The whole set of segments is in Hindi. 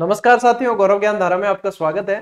नमस्कार साथियों गौरव ज्ञान धारा में आपका स्वागत है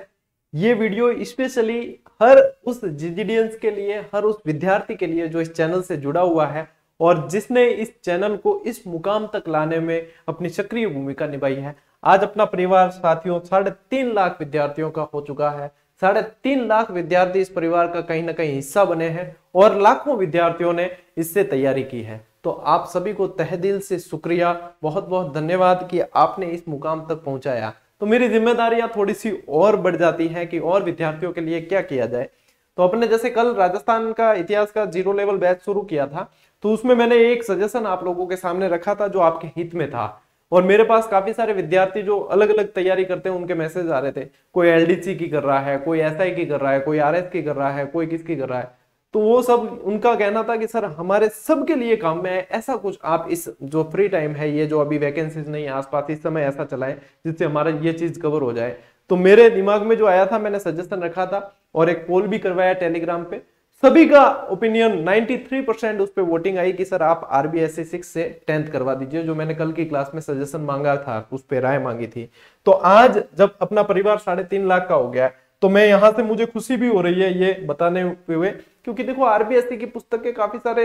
ये वीडियो स्पेशली हर उस जीजीडियंस के लिए हर उस विद्यार्थी के लिए जो इस चैनल से जुड़ा हुआ है और जिसने इस चैनल को इस मुकाम तक लाने में अपनी सक्रिय भूमिका निभाई है आज अपना परिवार साथियों साढ़े तीन लाख विद्यार्थियों का हो चुका है साढ़े तीन लाख विद्यार्थी इस परिवार का कहीं ना कहीं हिस्सा बने हैं और लाखों विद्यार्थियों ने इससे तैयारी की है तो आप सभी को तह दिल से शुक्रिया बहुत बहुत धन्यवाद कि आपने इस मुकाम तक पहुंचाया तो मेरी जिम्मेदारियां थोड़ी सी और बढ़ जाती हैं कि और विद्यार्थियों के लिए क्या किया जाए तो अपने जैसे कल राजस्थान का इतिहास का जीरो लेवल बैच शुरू किया था तो उसमें मैंने एक सजेशन आप लोगों के सामने रखा था जो आपके हित में था और मेरे पास काफी सारे विद्यार्थी जो अलग अलग तैयारी करते हैं उनके मैसेज आ रहे थे कोई एलडीसी की कर रहा है कोई एसआई की कर रहा है कोई आरएस की कर रहा है कोई किसकी कर रहा है तो वो सब उनका कहना था कि सर हमारे सबके लिए काम है ऐसा कुछ आप इस जो फ्री टाइम है ये जो अभी वैकेंसीज नहीं है आसपास इस समय ऐसा चलाएं जिससे हमारा ये चीज कवर हो जाए तो मेरे दिमाग में जो आया था मैंने सजेशन रखा था और एक पोल भी करवाया टेलीग्राम पे सभी का ओपिनियन 93 परसेंट उस पर वोटिंग आई कि सर आप आरबीएससी सिक्स e से टेंथ करवा दीजिए जो मैंने कल की क्लास में सजेशन मांगा था उस पर राय मांगी थी तो आज जब अपना परिवार साढ़े तीन लाख का हो गया तो मैं यहां से मुझे खुशी भी हो रही है ये बताने हुए क्योंकि देखो आरबीएससी की पुस्तकें काफी सारे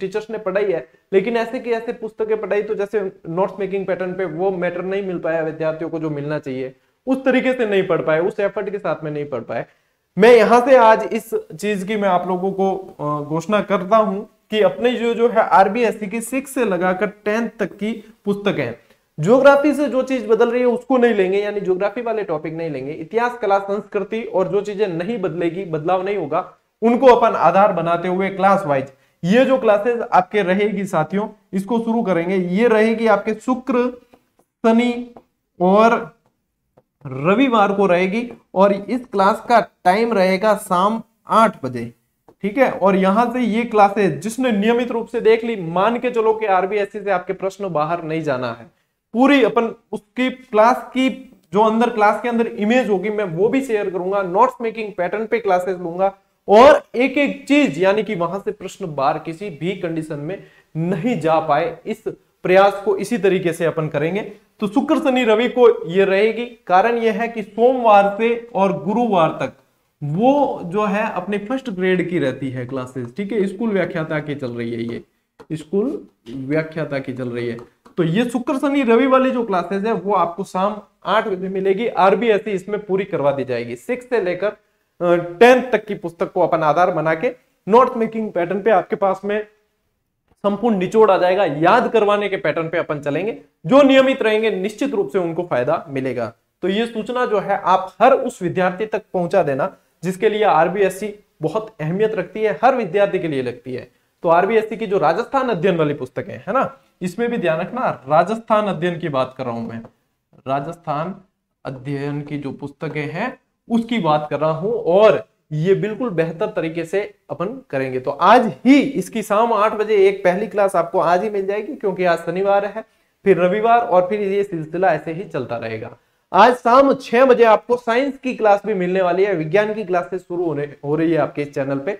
टीचर्स ने पढ़ाई है लेकिन ऐसे की ऐसे पुस्तकें पढ़ाई तो जैसे नोट्स मेकिंग पैटर्न पे वो मैटर नहीं मिल पाया विद्यार्थियों को जो मिलना चाहिए उस तरीके से नहीं पढ़ पाए उस एफर्ट के साथ में नहीं पढ़ पाए मैं यहां से आज इस चीज की मैं आप लोगों को घोषणा करता हूं कि अपने जो जो है आरबीएससी की सिक्स से लगाकर टेंथ तक की पुस्तकें ज्योग्राफी से जो चीज बदल रही है उसको नहीं लेंगे यानी ज्योग्राफी वाले टॉपिक नहीं लेंगे इतिहास कला संस्कृति और जो चीजें नहीं बदलेगी बदलाव नहीं होगा उनको अपन आधार बनाते हुए क्लास वाइज ये जो क्लासेस आपके रहेगी साथियों इसको शुरू करेंगे ये रहेगी आपके शुक्र शनि और रविवार को रहेगी और इस क्लास का टाइम रहेगा शाम आठ बजे ठीक है और यहां से ये क्लासेस जिसने नियमित रूप से देख ली मान के चलो कि आरबीएससी e से आपके प्रश्न बाहर नहीं जाना है पूरी अपन उसकी क्लास की जो अंदर क्लास के अंदर इमेज होगी मैं वो भी शेयर करूंगा नोट्स मेकिंग पैटर्न पे क्लासेस लूंगा और एक एक चीज यानी कि वहां से प्रश्न बार किसी भी कंडीशन में नहीं जा पाए इस प्रयास को इसी तरीके से अपन करेंगे तो शुक्र शनि रवि को यह रहेगी कारण यह है कि सोमवार से और गुरुवार तक वो जो है अपने फर्स्ट ग्रेड की रहती है क्लासेस ठीक है स्कूल व्याख्याता की चल रही है ये स्कूल व्याख्याता की चल रही है तो ये शुक्र शनि रवि वाली जो क्लासेस है वो आपको शाम आठ बजे मिलेगी आरबीएसई इसमें पूरी करवा दी जाएगी सिक्स से लेकर टेंथ तक की पुस्तक को अपन आधार बना के नोट मेकिंग पैटर्न पे आपके पास में संपूर्ण निचोड़ आ जाएगा याद करवाने के पैटर्न पे अपन चलेंगे जो नियमित रहेंगे निश्चित रूप से उनको फायदा मिलेगा तो ये सूचना जो है आप हर उस विद्यार्थी तक पहुंचा देना जिसके लिए आरबीएससी बहुत अहमियत रखती है हर विद्यार्थी के लिए लगती है तो आरबीएससी की जो राजस्थान अध्ययन वाली पुस्तकें है ना इसमें भी ध्यान रखना राजस्थान अध्ययन की बात कर रहा हूं मैं राजस्थान अध्ययन की जो पुस्तकें हैं उसकी बात कर रहा हूं और ये बिल्कुल बेहतर तरीके से अपन करेंगे तो आज ही इसकी शाम आठ बजे एक पहली क्लास आपको आज ही मिल जाएगी क्योंकि आज शनिवार है फिर रविवार और फिर ये सिलसिला ऐसे ही चलता रहेगा आज शाम छह बजे आपको साइंस की क्लास भी मिलने वाली है विज्ञान की क्लासेस शुरू होने हो रही है आपके इस चैनल पे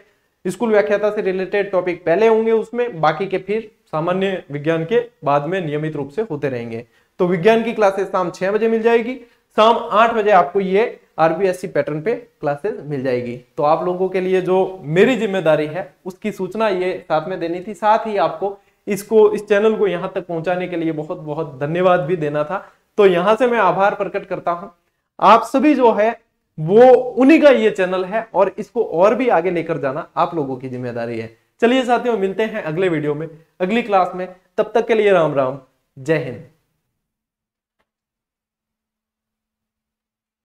स्कूल व्याख्याता से रिलेटेड टॉपिक पहले होंगे उसमें बाकी के फिर सामान्य विज्ञान के बाद में नियमित रूप से होते रहेंगे तो विज्ञान की क्लासेस शाम छह बजे मिल जाएगी शाम आठ बजे आपको ये आरबीएससी पैटर्न पे क्लासेस मिल जाएगी तो आप लोगों के लिए जो मेरी जिम्मेदारी है उसकी सूचना ये साथ में देनी थी साथ ही आपको इसको इस चैनल को यहाँ तक पहुँचाने के लिए बहुत बहुत धन्यवाद भी देना था तो यहाँ से मैं आभार प्रकट करता हूँ आप सभी जो है वो उन्हीं का ये चैनल है और इसको और भी आगे लेकर जाना आप लोगों की जिम्मेदारी है चलिए साथियों मिलते हैं अगले वीडियो में अगली क्लास में तब तक के लिए राम राम जय हिंद